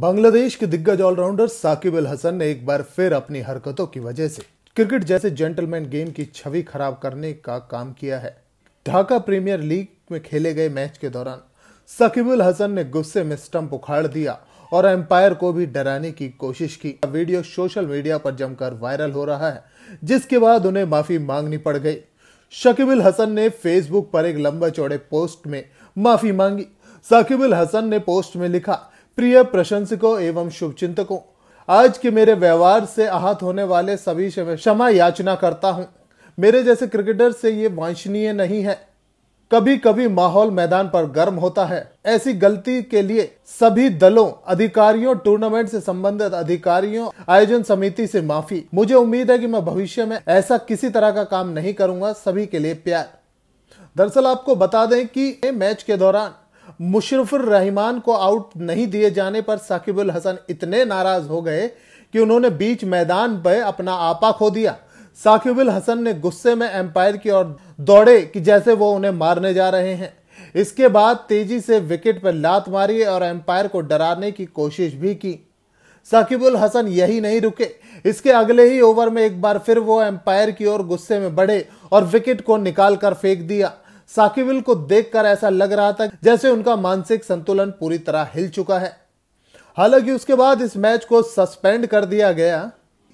बांग्लादेश के दिग्गज ऑलराउंडर साकिब अल हसन ने एक बार फिर अपनी हरकतों की वजह से क्रिकेट जैसे जेंटलमैन गेम की छवि खराब करने का काम किया है ढाका प्रीमियर लीग में खेले गए मैच के दौरान साकिब अल हसन ने गुस्से में स्टंप उखाड़ दिया और एम्पायर को भी डराने की कोशिश की वीडियो सोशल मीडिया पर जमकर वायरल हो रहा है जिसके बाद उन्हें माफी मांगनी पड़ गई शकीब अल हसन ने फेसबुक पर एक लंबा चौड़े पोस्ट में माफी मांगी साकिब अल हसन ने पोस्ट में लिखा प्रिय प्रशंसकों एवं शुभचिंतकों आज के मेरे व्यवहार से आहत होने वाले सभी क्षमा याचना करता हूँ मेरे जैसे क्रिकेटर से ये वांछनीय नहीं है कभी कभी माहौल मैदान पर गर्म होता है ऐसी गलती के लिए सभी दलों अधिकारियों टूर्नामेंट से संबंधित अधिकारियों आयोजन समिति से माफी मुझे उम्मीद है कि मैं भविष्य में ऐसा किसी तरह का काम नहीं करूंगा सभी के लिए प्यार दरअसल आपको बता दें कि मैच के दौरान मुशरफुर रहमान को आउट नहीं दिए जाने पर साकिबुल हसन इतने नाराज हो गए कि उन्होंने बीच मैदान पर अपना आपा खो दिया साकिबुल हसन ने गुस्से में एम्पायर की ओर दौड़े कि जैसे वो उन्हें मारने जा रहे हैं इसके बाद तेजी से विकेट पर लात मारी और एम्पायर को डराने की कोशिश भी की साकिबुल हसन यही नहीं रुके इसके अगले ही ओवर में एक बार फिर वो एम्पायर की ओर गुस्से में बढ़े और विकेट को निकाल कर फेंक दिया साकिबिल को देखकर ऐसा लग रहा था जैसे उनका मानसिक संतुलन पूरी तरह हिल चुका है हालांकि उसके बाद इस मैच को सस्पेंड कर दिया गया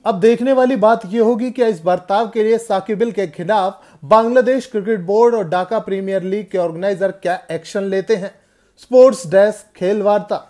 अब देखने वाली बात यह होगी कि इस बर्ताव के लिए साकिबिल के खिलाफ बांग्लादेश क्रिकेट बोर्ड और ढाका प्रीमियर लीग के ऑर्गेनाइजर क्या एक्शन लेते हैं स्पोर्ट्स डेस्क खेल वार्ता